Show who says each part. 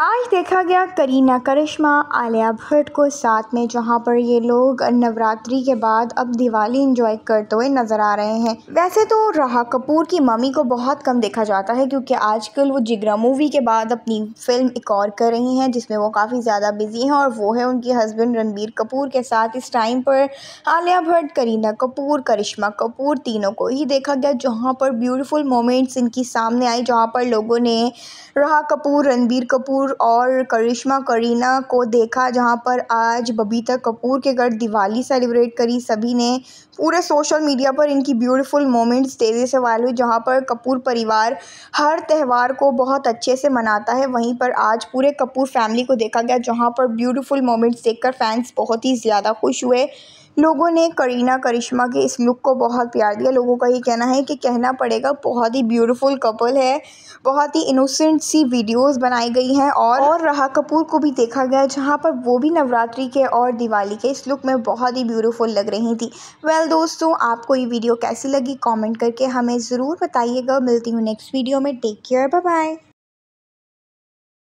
Speaker 1: आज देखा गया करीना करिश्मा आलिया भट्ट को साथ में जहां पर ये लोग नवरात्रि के बाद अब दिवाली एंजॉय करते हुए नजर आ रहे हैं वैसे तो रहा कपूर की मम्मी को बहुत कम देखा जाता है क्योंकि आजकल वो जिगरा मूवी के बाद अपनी फिल्म एक और कर रही हैं जिसमें वो काफ़ी ज़्यादा बिजी हैं और वो है उनके हस्बैंड रणबीर कपूर के साथ इस टाइम पर आलिया भट्ट करीना कपूर करिश्मा कपूर तीनों को ही देखा गया जहाँ पर ब्यूटिफुल मोमेंट्स इनकी सामने आई जहाँ पर लोगों ने रहा कपूर रणबीर कपूर कपूर और करिश्मा करीना को देखा जहां पर आज बबीता कपूर के घर दिवाली सेलिब्रेट करी सभी ने पूरे सोशल मीडिया पर इनकी ब्यूटीफुल मोमेंट्स तेज़ी से वायरल हुई जहां पर कपूर परिवार हर त्यौहार को बहुत अच्छे से मनाता है वहीं पर आज पूरे कपूर फैमिली को देखा गया जहाँ पर ब्यूटिफुल मोमेंट्स देखकर फैंस बहुत ही ज़्यादा खुश हुए लोगों ने करीना करिश्मा के इस लुक को बहुत प्यार दिया लोगों का ये कहना है कि कहना पड़ेगा बहुत ही ब्यूटीफुल कपल है बहुत ही इनोसेंट सी वीडियोस बनाई गई हैं और और रहा कपूर को भी देखा गया जहाँ पर वो भी नवरात्रि के और दिवाली के इस लुक में बहुत ही ब्यूटीफुल लग रही थी वेल well, दोस्तों आपको ये वीडियो कैसी लगी कॉमेंट करके हमें ज़रूर बताइएगा मिलती हूँ नेक्स्ट वीडियो में टेक केयर बाय